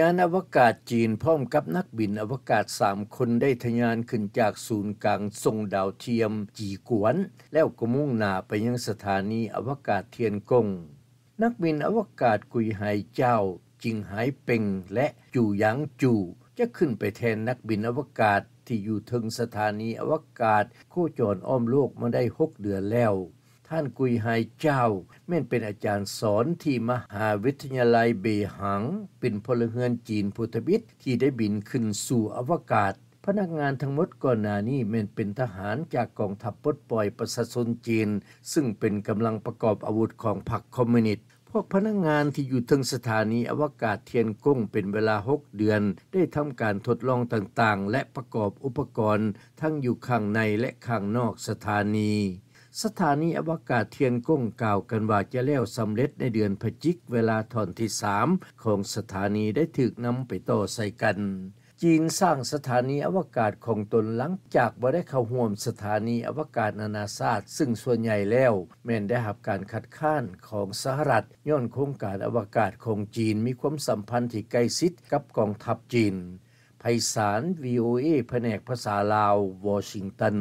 ยานอวกาศจีน พร้อมกับนักบินอวกาศ3คนได้ทะยานขึ้นจากศูนย์กลางส่งดาวเทียมจีกวน แล้วก็มุ่งหน้าไปยังสถานีอวกาศเทียนกง นักบินอวกาศกุยไหเจ้าจิงหายเป็งและจูหยางจูจะขึ้นไปแทนนักบินอวกาศที่อยู่ถึงสถานีอวกาศโคจรอ้อมโลกมาได้6เดือนแล้วท่านกุยไฮเจ้า แม่นเป็นอาจารย์สอนที่มหาวิทยาลัยเบหังเป็นพลเรือนจีนพุทธบิตที่ได้บินขึ้นสู่อวกาศ พนักงานทั้งหมดก่อนหน้านี้แม่นเป็นทหารจากกองทัพปลดปล่อยประชาชนจีน ซึ่งเป็นกำลังประกอบอาวุธของพรรคคอมมิวนิสต์ พวกพนักงานที่อยู่ทึงสถานีอวกาศเทียนกงเป็นเวลา 6 เดือน ได้ทำการทดลองต่างๆ และประกอบอุปกรณ์ ทั้งอยู่ข้างในและข้างนอกสถานีสถานีอวกาศเทียนก้งกล่าวกันว่าจะแล้วสาเร็จในเดือนพฤศจิกเวลาทอนที่3ของสถานีได้ถึกนำไปต่อใส่กัน จีนสร้างสถานีอวกาศของตนหลังจากบ่ได้เข้าร่วมสถานีอวกาศนานาชาติซึ่งส่วนใหญ่แล้วแม่นได้รับการคัดค้านของสหรัฐย้อนโครงการอวกาศของจีนมีความสัมพันธ์ที่ใกล้ชิดกับกองทัพจีนไพศาล VOA แผนกภาษาลาว วอชิงตัน